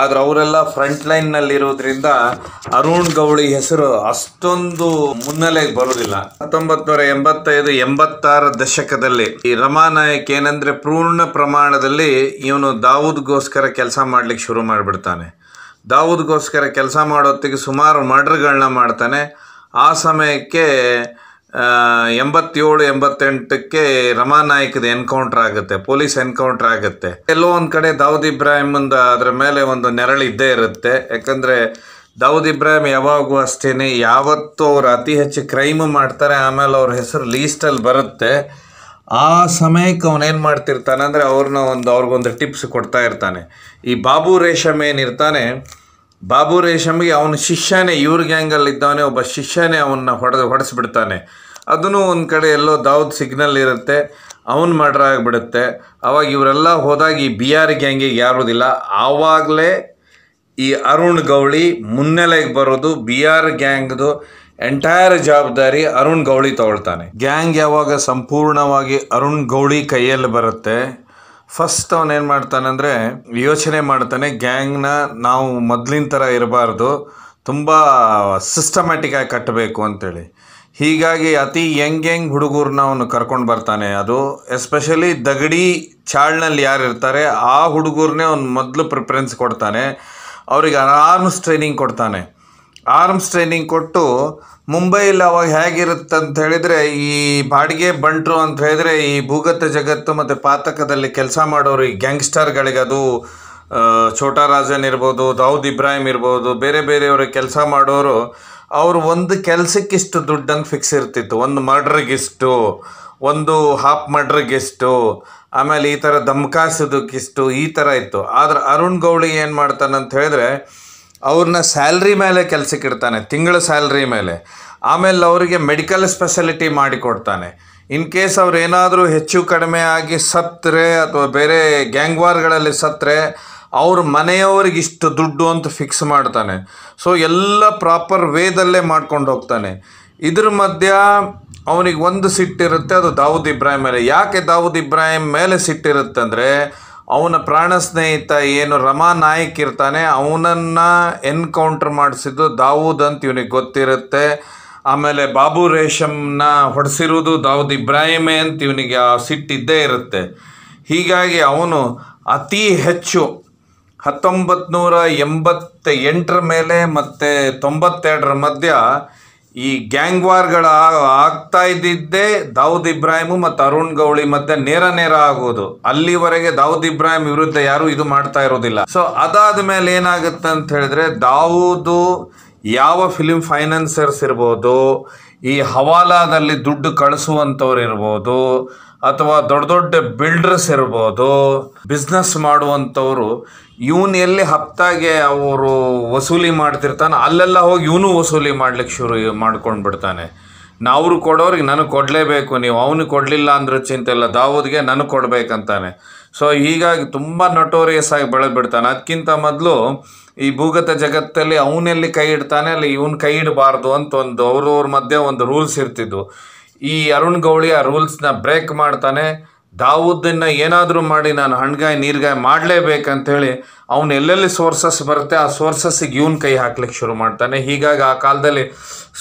ಆದರೆ ಅವರೆಲ್ಲ ಫ್ರಂಟ್ ಇರೋದ್ರಿಂದ ಅರುಣ್ ಗೌಳಿ ಹೆಸರು ಅಷ್ಟೊಂದು ಮುನ್ನೆಲೆಗೆ ಬರೋದಿಲ್ಲ ಹತ್ತೊಂಬತ್ತು ನೂರ ಎಂಬತ್ತೈದು ಎಂಬತ್ತಾರ ದಶಕದಲ್ಲಿ ಈ ರಮಾ ನಾಯಕ್ ಏನಂದ್ರೆ ಪೂರ್ಣ ಪ್ರಮಾಣದಲ್ಲಿ ಇವನು ದಾವೂದ್ಗೋಸ್ಕರ ಕೆಲಸ ಮಾಡ್ಲಿಕ್ಕೆ ಶುರು ಮಾಡಿಬಿಡ್ತಾನೆ ದಾವೂದ್ಗೋಸ್ಕರ ಕೆಲಸ ಮಾಡೋತ್ತಿಗೆ ಸುಮಾರು ಮರ್ಡರ್ಗಳನ್ನ ಮಾಡ್ತಾನೆ ಆ ಸಮಯಕ್ಕೆ ಎಂಬತ್ತೇಳು ಎಂಬತ್ತೆಂಟಕ್ಕೆ ನಾಯಕದ ಎನ್ಕೌಂಟರ್ ಆಗುತ್ತೆ ಪೊಲೀಸ್ ಎನ್ಕೌಂಟರ್ ಆಗುತ್ತೆ ಎಲ್ಲೋ ಒಂದು ಕಡೆ ದಾವೂದ್ ಇಬ್ರಾಹಿಮಂದ ಅದರ ಮೇಲೆ ಒಂದು ನೆರಳು ಇದ್ದೇ ಇರುತ್ತೆ ಯಾಕಂದರೆ ದಾವೂದ್ ಇಬ್ರಾಹಿಂ ಯಾವಾಗೂ ಅಷ್ಟೇ ಯಾವತ್ತೂ ಅವರು ಅತಿ ಹೆಚ್ಚು ಕ್ರೈಮ್ ಮಾಡ್ತಾರೆ ಆಮೇಲೆ ಅವ್ರ ಹೆಸರು ಲೀಸ್ಟಲ್ಲಿ ಬರುತ್ತೆ ಆ ಸಮಯಕ್ಕೆ ಅವನೇನು ಮಾಡ್ತಿರ್ತಾನೆ ಅಂದರೆ ಅವ್ರನ್ನ ಒಂದು ಅವ್ರಿಗೊಂದು ಟಿಪ್ಸ್ ಕೊಡ್ತಾ ಇರ್ತಾನೆ ಈ ಬಾಬು ರೇಷಮ್ ಏನಿರ್ತಾನೆ ಬಾಬು ರೇಷಮ್ಗೆ ಅವನ ಶಿಷ್ಯನೇ ಇವ್ರ ಗ್ಯಾಂಗಲ್ಲಿ ಇದ್ದವನೇ ಒಬ್ಬ ಶಿಷ್ಯನೇ ಅವನ್ನ ಹೊಡೆದು ಹೊಡೆಸ್ಬಿಡ್ತಾನೆ ಅದನ್ನು ಒಂದು ಕಡೆ ಎಲ್ಲೋ ದಾವದ್ ಸಿಗ್ನಲ್ ಇರುತ್ತೆ ಅವನು ಮರ್ಡರ್ ಆಗಿಬಿಡುತ್ತೆ ಅವಾಗ ಇವರೆಲ್ಲ ಹೋದಾಗ ಈ ಬಿ ಆರ್ ಗ್ಯಾಂಗಿಗೆ ಯಾರೋದಿಲ್ಲ ಆವಾಗಲೇ ಈ ಅರುಣ್ ಗೌಳಿ ಮುನ್ನೆಲೆಗೆ ಬರೋದು ಬಿ ಆರ್ ಗ್ಯಾಂಗ್ದು ಎಂಟೈರ್ ಜವಾಬ್ದಾರಿ ಅರುಣ್ ಗೌಳಿ ತಗೊಳ್ತಾನೆ ಗ್ಯಾಂಗ್ ಯಾವಾಗ ಸಂಪೂರ್ಣವಾಗಿ ಅರುಣ್ ಗೌಳಿ ಕೈಯಲ್ಲಿ ಬರುತ್ತೆ ಫಸ್ಟ್ ಅವನೇನು ಅಂದರೆ ಯೋಚನೆ ಮಾಡ್ತಾನೆ ಗ್ಯಾಂಗ್ನ ನಾವು ಮೊದಲಿನ ಥರ ಇರಬಾರ್ದು ತುಂಬ ಸಿಸ್ಟಮ್ಯಾಟಿಕ್ಕಾಗಿ ಕಟ್ಟಬೇಕು ಅಂತೇಳಿ ಹೀಗಾಗಿ ಅತಿ ಯಂಗ್ ಯಂಗ್ ಹುಡುಗರನ್ನ ಅವನು ಕರ್ಕೊಂಡು ಬರ್ತಾನೆ ಅದು ಎಸ್ಪೆಷಲಿ ದಗಡಿ ಚಾಳ್ನಲ್ಲಿ ಯಾರು ಇರ್ತಾರೆ ಆ ಹುಡುಗರನ್ನೇ ಅವ್ನು ಮೊದಲು ಪ್ರಿಫರೆನ್ಸ್ ಕೊಡ್ತಾನೆ ಅವರಿಗೆ ಆರ್ಮ್ಸ್ ಟ್ರೈನಿಂಗ್ ಕೊಡ್ತಾನೆ ಆರ್ಮ್ಸ್ ಟ್ರೈನಿಂಗ್ ಕೊಟ್ಟು ಮುಂಬೈಲಿ ಅವಾಗ ಹೇಗಿರುತ್ತೆ ಅಂತ ಹೇಳಿದರೆ ಈ ಬಾಡಿಗೆ ಬಂಟರು ಅಂತ ಹೇಳಿದರೆ ಈ ಭೂಗತ ಜಗತ್ತು ಮತ್ತು ಪಾತಕದಲ್ಲಿ ಕೆಲಸ ಮಾಡೋರು ಈ ಗ್ಯಾಂಗ್ಸ್ಟರ್ಗಳಿಗೆ ಅದು ಛೋಟಾ ರಾಜನ್ ಇರ್ಬೋದು ದೌದ್ ಇಬ್ರಾಹಿಂ ಇರ್ಬೋದು ಬೇರೆ ಬೇರೆಯವರು ಕೆಲಸ ಮಾಡೋರು ಅವರು ಒಂದು ಕೆಲಸಕ್ಕಿಷ್ಟು ದುಡ್ಡನ್ನು ಫಿಕ್ಸ್ ಇರ್ತಿತ್ತು ಒಂದು ಮರ್ಡ್ರಿಗಿಷ್ಟು ಒಂದು ಹಾಫ್ ಮರ್ಡ್ರಿಗಿಷ್ಟು ಆಮೇಲೆ ಈ ಥರ ಧಮ್ಕಾಸೋದಕ್ಕಿಷ್ಟು ಈ ಥರ ಇತ್ತು ಆದರೆ ಅರುಣ್ ಗೌಳಿ ಏನು ಮಾಡ್ತಾನಂತ ಹೇಳಿದ್ರೆ ಅವ್ರನ್ನ ಸ್ಯಾಲ್ರಿ ಮೇಲೆ ಕೆಲಸಕ್ಕೆ ಇಡ್ತಾನೆ ತಿಂಗಳ ಸ್ಯಾಲ್ರಿ ಮೇಲೆ ಆಮೇಲೆ ಅವರಿಗೆ ಮೆಡಿಕಲ್ ಸ್ಪೆಷಲಿಟಿ ಮಾಡಿಕೊಡ್ತಾನೆ ಇನ್ ಕೇಸ್ ಅವ್ರು ಏನಾದರೂ ಹೆಚ್ಚು ಕಡಿಮೆ ಆಗಿ ಸತ್ತರೆ ಅಥವಾ ಬೇರೆ ಗ್ಯಾಂಗ್ ವಾರ್ಗಳಲ್ಲಿ ಸತ್ತರೆ ಅವ್ರ ಮನೆಯವ್ರಿಗೆ ಇಷ್ಟು ದುಡ್ಡು ಅಂತ ಫಿಕ್ಸ್ ಮಾಡ್ತಾನೆ ಸೊ ಎಲ್ಲ ಪ್ರಾಪರ್ ವೇದಲ್ಲೇ ಮಾಡ್ಕೊಂಡು ಹೋಗ್ತಾನೆ ಇದ್ರ ಮಧ್ಯ ಅವನಿಗೆ ಒಂದು ಸಿಟ್ಟಿರುತ್ತೆ ಅದು ದಾವೂದ್ ಇಬ್ರಾಹಿಂ ಮೇಲೆ ಯಾಕೆ ದಾವೂದ್ ಇಬ್ರಾಹಿಂ ಮೇಲೆ ಸಿಟ್ಟಿರುತ್ತೆ ಅಂದರೆ ಅವನ ಪ್ರಾಣ ಸ್ನೇಹಿತ ಏನು ರಮಾ ನಾಯಕ್ ಇರ್ತಾನೆ ಅವನನ್ನು ಎನ್ಕೌಂಟ್ರ್ ಮಾಡಿಸಿದ್ದು ದಾವೂದ್ ಅಂತ ಇವನಿಗೆ ಗೊತ್ತಿರುತ್ತೆ ಆಮೇಲೆ ಬಾಬು ರೇಷಮ್ನ ಹೊಡೆಸಿರುವುದು ದಾವೂದ್ ಇಬ್ರಾಹಿಮೆ ಅಂತ ಇವನಿಗೆ ಆ ಸಿಟ್ಟಿದ್ದೇ ಇರುತ್ತೆ ಹೀಗಾಗಿ ಅವನು ಅತಿ ಹೆಚ್ಚು ಹತ್ತೊಂಬತ್ತು ನೂರ ಎಂಬತ್ತ ಎಂಟರ ಮೇಲೆ ಮತ್ತು ತೊಂಬತ್ತೆರಡರ ಮಧ್ಯ ಈ ಗ್ಯಾಂಗ್ ವಾರ್ಗಳು ಆಗ್ತಾ ಇದ್ದಿದ್ದೇ ದಾವೂದ್ ಇಬ್ರಾಹಿಮು ಮತ್ತು ಅರುಣ್ ಗೌಳಿ ಮತ್ತೆ ನೇರ ನೇರ ಆಗೋದು ಅಲ್ಲಿವರೆಗೆ ದಾವೂದ್ ಇಬ್ರಾಹಿಂ ವಿರುದ್ಧ ಯಾರು ಇದು ಮಾಡ್ತಾ ಇರೋದಿಲ್ಲ ಸೊ ಅದಾದ ಮೇಲೆ ಏನಾಗುತ್ತೆ ಅಂತ ಹೇಳಿದ್ರೆ ದಾವೂದು ಯಾವ ಫಿಲಿಮ್ ಫೈನಾನ್ಸರ್ಸ್ ಇರ್ಬೋದು ಈ ಹವಾಲಾದಲ್ಲಿ ದುಡ್ಡು ಕಳಿಸುವಂಥವ್ರು ಇರ್ಬೋದು ಅಥವಾ ದೊಡ್ಡ ದೊಡ್ಡ ಬಿಲ್ಡರ್ಸ್ ಇರ್ಬೋದು ಬಿಸ್ನೆಸ್ ಮಾಡುವಂಥವ್ರು ಇವನು ಎಲ್ಲಿ ಹಪ್ತಾಗೆ ಅವರು ವಸೂಲಿ ಮಾಡ್ತಿರ್ತಾನೆ ಅಲ್ಲೆಲ್ಲ ಹೋಗಿ ಇವನು ವಸೂಲಿ ಮಾಡ್ಲಿಕ್ಕೆ ಶುರು ಮಾಡ್ಕೊಂಡು ಬಿಡ್ತಾನೆ ನಾವು ಕೊಡೋರಿಗೆ ನನಗೆ ಕೊಡಲೇಬೇಕು ನೀವು ಅವನಿಗೆ ಕೊಡಲಿಲ್ಲ ಅಂದ್ರೆ ಚಿಂತೆ ಇಲ್ಲ ದಾವೂದ್ಗೆ ನನಗೆ ಕೊಡಬೇಕಂತಾನೆ ಸೊ ಹೀಗಾಗಿ ತುಂಬ ನಟೋರಿಯಸ್ ಆಗಿ ಬೆಳೆದು ಅದಕ್ಕಿಂತ ಮೊದಲು ಈ ಭೂಗತ ಜಗತ್ತಲ್ಲಿ ಅವನಲ್ಲಿ ಕೈ ಇಡ್ತಾನೆ ಅಲ್ಲಿ ಇವನು ಕೈ ಇಡಬಾರ್ದು ಅಂತ ಒಂದು ಅವ್ರವ್ರ ಮಧ್ಯೆ ಒಂದು ರೂಲ್ಸ್ ಇರ್ತಿದ್ವು ಈ ಅರುಣ್ ಗೌಳಿ ಆ ರೂಲ್ಸ್ನ ಬ್ರೇಕ್ ಮಾಡ್ತಾನೆ ದಾವುದನ್ನ ಏನಾದರೂ ಮಾಡಿ ನಾನು ಹಣ್ಗಾಯಿ ನೀರ್ಗಾಯಿ ಮಾಡಲೇಬೇಕಂತ ಹೇಳಿ ಅವನು ಎಲ್ಲೆಲ್ಲಿ ಸೋರ್ಸಸ್ ಬರುತ್ತೆ ಆ ಸೋರ್ಸಸ್ಸಿಗೆ ಇವನ್ ಕೈ ಹಾಕ್ಲಿಕ್ಕೆ ಶುರು ಮಾಡ್ತಾನೆ ಹೀಗಾಗಿ ಆ ಕಾಲದಲ್ಲಿ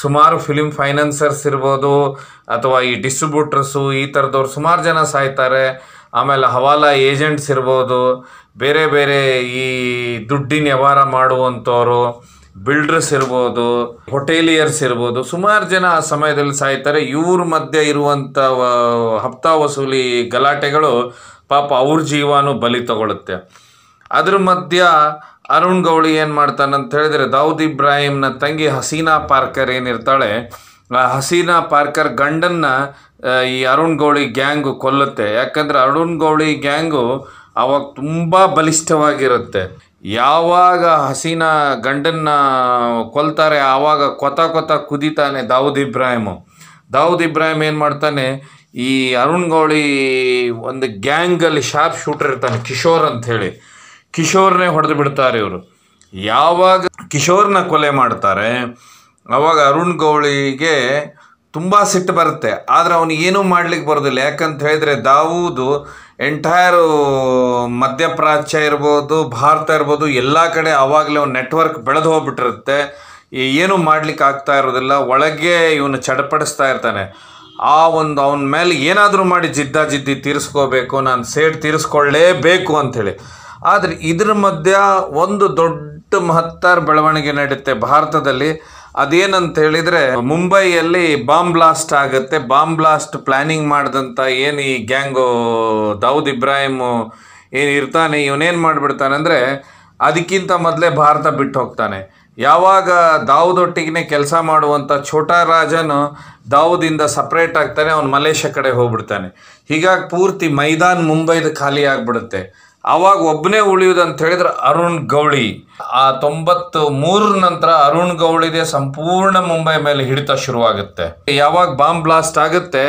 ಸುಮಾರು ಫಿಲಿಮ್ ಫೈನಾನ್ಸರ್ಸ್ ಇರ್ಬೋದು ಅಥವಾ ಈ ಡಿಸ್ಟ್ರಿಬ್ಯೂಟರ್ಸು ಈ ಥರದವ್ರು ಸುಮಾರು ಜನ ಸಾಯ್ತಾರೆ ಆಮೇಲೆ ಹವಾಲಾ ಏಜೆಂಟ್ಸ್ ಇರ್ಬೋದು ಬೇರೆ ಬೇರೆ ಈ ದುಡ್ಡಿನ ವ್ಯವಹಾರ ಮಾಡುವಂಥವ್ರು ಬಿಲ್ಡರ್ಸ್ ಇರ್ಬೋದು ಹೊಟೇಲಿಯರ್ಸ್ ಇರ್ಬೋದು ಸುಮಾರು ಜನ ಆ ಸಮಯದಲ್ಲಿ ಸಾಯ್ತಾರೆ ಇವ್ರ ಮಧ್ಯೆ ಇರುವಂಥ ಹಪ್ತಾ ವಸೂಲಿ ಗಲಾಟೆಗಳು ಪಾಪ ಅವ್ರ ಜೀವನೂ ಬಲಿ ತಗೊಳುತ್ತೆ ಅದ್ರ ಮಧ್ಯ ಅರುಣ್ ಗೌಳಿ ಏನು ಮಾಡ್ತಾನಂತ ಹೇಳಿದ್ರೆ ದಾವೂದ್ ಇಬ್ರಾಹಿಂನ ತಂಗಿ ಹಸೀನಾ ಪಾರ್ಕರ್ ಏನಿರ್ತಾಳೆ ಆ ಹಸೀನಾ ಪಾರ್ಕರ್ ಗಂಡನ್ನ ಈ ಅರುಣ್ ಗೌಳಿ ಗ್ಯಾಂಗು ಕೊಲ್ಲುತ್ತೆ ಯಾಕಂದರೆ ಅರುಣ್ ಗೌಳಿ ಗ್ಯಾಂಗು ಅವಾಗ ತುಂಬ ಬಲಿಷ್ಠವಾಗಿರುತ್ತೆ ಯಾವಾಗ ಹಸೀನ ಗಂಡನ್ನ ಕೊಲ್ತಾರೆ ಆವಾಗ ಕೊತ ಕೊತ ಕುದಿತಾನೆ ದಾವೂದ್ ಇಬ್ರಾಹಿಮು ದಾವೂದ್ ಇಬ್ರಾಹಿಮ್ ಏನು ಮಾಡ್ತಾನೆ ಈ ಅರುಣ್ ಗೌಳಿ ಒಂದು ಗ್ಯಾಂಗಲ್ಲಿ ಶಾರ್ಪ್ ಶೂಟರ್ ಇರ್ತಾನೆ ಕಿಶೋರ್ ಅಂಥೇಳಿ ಕಿಶೋರ್ನೇ ಹೊಡೆದು ಬಿಡ್ತಾರೆ ಇವರು ಯಾವಾಗ ಕಿಶೋರ್ನ ಕೊಲೆ ಮಾಡ್ತಾರೆ ಆವಾಗ ಅರುಣ್ ಗೌಳಿಗೆ ತುಂಬ ಸಿಟ್ಟು ಬರುತ್ತೆ ಆದರೆ ಅವನು ಏನೂ ಮಾಡ್ಲಿಕ್ಕೆ ಬರೋದಿಲ್ಲ ಯಾಕಂತ ಹೇಳಿದ್ರೆ ದಾವೂದು ಎಂಟೈರ್ uh, ಮಧ್ಯಪ್ರಾಚ್ಯ ಇರ್ಬೋದು ಭಾರತ ಇರ್ಬೋದು ಎಲ್ಲ ಕಡೆ ಆವಾಗಲೇ ಒಂದು ನೆಟ್ವರ್ಕ್ ಬೆಳೆದು ಹೋಗ್ಬಿಟ್ಟಿರುತ್ತೆ ಏನೂ ಮಾಡ್ಲಿಕ್ಕೆ ಆಗ್ತಾ ಇರೋದಿಲ್ಲ ಒಳಗೆ ಇವನು ಚಡಪಡಿಸ್ತಾ ಇರ್ತಾನೆ ಆ ಒಂದು ಅವನ ಮೇಲೆ ಏನಾದರೂ ಮಾಡಿ ಜಿದ್ದ ಜಿದ್ದಿ ತೀರಿಸ್ಕೋಬೇಕು ನಾನು ಸೇಟ್ ತೀರಿಸ್ಕೊಳ್ಳೇಬೇಕು ಅಂಥೇಳಿ ಆದರೆ ಇದ್ರ ಮಧ್ಯ ಒಂದು ದೊಡ್ಡ ಮಹತ್ತರ ಬೆಳವಣಿಗೆ ನಡೆಯುತ್ತೆ ಭಾರತದಲ್ಲಿ ಅದೇನಂತ ಹೇಳಿದ್ರೆ ಮುಂಬೈಯಲ್ಲಿ ಬಾಂಬ್ ಬ್ಲಾಸ್ಟ್ ಆಗುತ್ತೆ ಬಾಂಬ್ ಬ್ಲಾಸ್ಟ್ ಪ್ಲಾನಿಂಗ್ ಮಾಡಿದಂತ ಏನು ಈ ಗ್ಯಾಂಗು ದೌದ್ ಇಬ್ರಾಹಿಂ ಏನು ಇರ್ತಾನೆ ಇವನೇನು ಮಾಡ್ಬಿಡ್ತಾನೆ ಅಂದರೆ ಅದಕ್ಕಿಂತ ಮೊದಲೇ ಭಾರತ ಬಿಟ್ಟು ಹೋಗ್ತಾನೆ ಯಾವಾಗ ದಾವೂದೊಟ್ಟಿಗೆ ಕೆಲಸ ಮಾಡುವಂಥ ಛೋಟಾ ರಾಜನು ದಾವೂದಿಂದ ಸಪ್ರೇಟ್ ಆಗ್ತಾನೆ ಅವನು ಮಲೇಷ್ಯಾ ಕಡೆ ಹೋಗ್ಬಿಡ್ತಾನೆ ಹೀಗಾಗಿ ಪೂರ್ತಿ ಮೈದಾನ್ ಮುಂಬೈದು ಖಾಲಿ ಆಗ್ಬಿಡುತ್ತೆ ಆವಾಗ ಒಬ್ಬನೇ ಉಳಿಯುವುದಂತ ಹೇಳಿದ್ರೆ ಅರುಣ್ ಗೌಳಿ ಆ ತೊಂಬತ್ತು ಮೂರ ನಂತರ ಅರುಣ್ ಗೌಳಿದೆ ಸಂಪೂರ್ಣ ಮುಂಬೈ ಮೇಲೆ ಹಿಡಿತ ಶುರುವಾಗುತ್ತೆ ಯಾವಾಗ ಬಾಂಬ್ ಬ್ಲಾಸ್ಟ್ ಆಗುತ್ತೆ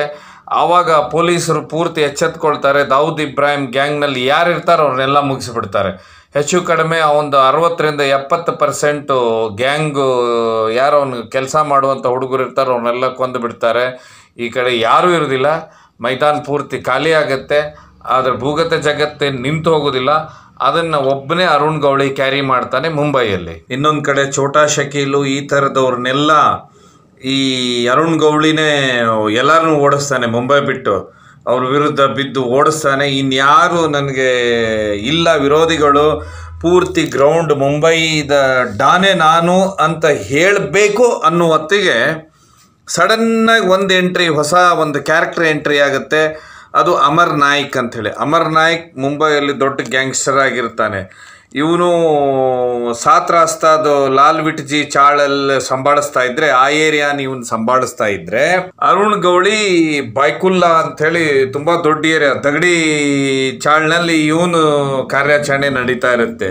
ಆವಾಗ ಪೊಲೀಸರು ಪೂರ್ತಿ ಎಚ್ಚೆತ್ಕೊಳ್ತಾರೆ ದೌದ್ ಇಬ್ರಾಹಿಂ ಗ್ಯಾಂಗ್ನಲ್ಲಿ ಯಾರು ಇರ್ತಾರೋ ಅವ್ರನ್ನೆಲ್ಲ ಮುಗಿಸಿಬಿಡ್ತಾರೆ ಹೆಚ್ಚು ಕಡಿಮೆ ಒಂದು ಅರವತ್ತರಿಂದ ಎಪ್ಪತ್ತು ಪರ್ಸೆಂಟು ಗ್ಯಾಂಗು ಯಾರು ಅವನು ಕೆಲಸ ಮಾಡುವಂಥ ಹುಡುಗರು ಇರ್ತಾರೋ ಅವ್ರನ್ನೆಲ್ಲ ಕೊಂದು ಬಿಡ್ತಾರೆ ಈ ಕಡೆ ಯಾರೂ ಇರೋದಿಲ್ಲ ಮೈದಾನ ಪೂರ್ತಿ ಖಾಲಿ ಆಗುತ್ತೆ ಆದರೆ ಭೂಗತ ಜಗತ್ತೇ ನಿಂತು ಹೋಗೋದಿಲ್ಲ ಅದನ್ನು ಒಬ್ಬನೇ ಅರುಣ್ ಗೌಳಿ ಕ್ಯಾರಿ ಮಾಡ್ತಾನೆ ಮುಂಬೈಯಲ್ಲಿ ಇನ್ನೊಂದು ಕಡೆ ಛೋಟಾ ಶಕೀಲು ಈ ಥರದವ್ರನ್ನೆಲ್ಲ ಈ ಅರುಣ್ ಗೌಳಿನೇ ಎಲ್ಲರನ್ನೂ ಓಡಿಸ್ತಾನೆ ಮುಂಬೈ ಬಿಟ್ಟು ಅವ್ರ ವಿರುದ್ಧ ಬಿದ್ದು ಓಡಿಸ್ತಾನೆ ಇನ್ಯಾರು ನನಗೆ ಇಲ್ಲ ವಿರೋಧಿಗಳು ಪೂರ್ತಿ ಗ್ರೌಂಡ್ ಮುಂಬೈದ ಡಾನೆ ನಾನು ಅಂತ ಹೇಳಬೇಕು ಅನ್ನುವತ್ತಿಗೆ ಸಡನ್ನಾಗಿ ಒಂದು ಎಂಟ್ರಿ ಹೊಸ ಒಂದು ಕ್ಯಾರೆಕ್ಟರ್ ಎಂಟ್ರಿ ಆಗುತ್ತೆ ಅದು ಅಮರ್ ನಾಯ್ಕ್ ಅಂಥೇಳಿ ಅಮರ್ ನಾಯ್ಕ್ ಮುಂಬೈಯಲ್ಲಿ ದೊಡ್ಡ ಗ್ಯಾಂಗ್ಸ್ಟರ್ ಆಗಿರ್ತಾನೆ ಇವನು ಸಾತ್ರಾಸ್ತಾದ ಲಾಲ್ ವಿಟ್ಜಿ ಚಾಳಲ್ ಸಂಭಾಳಿಸ್ತಾ ಇದ್ರೆ ಆ ಏರಿಯಾನ ಇವನ್ ಸಂಭಾಳಿಸ್ತಾ ಇದ್ರೆ ಅರುಣ್ ಗೌಳಿ ಬೈಕುಲ್ಲಾ ಅಂತ ಹೇಳಿ ತುಂಬಾ ದೊಡ್ಡ ಏರಿಯಾ ತಗಡಿ ಚಾಳ್ನಲ್ಲಿ ಇವನು ಕಾರ್ಯಾಚರಣೆ ನಡೀತಾ ಇರುತ್ತೆ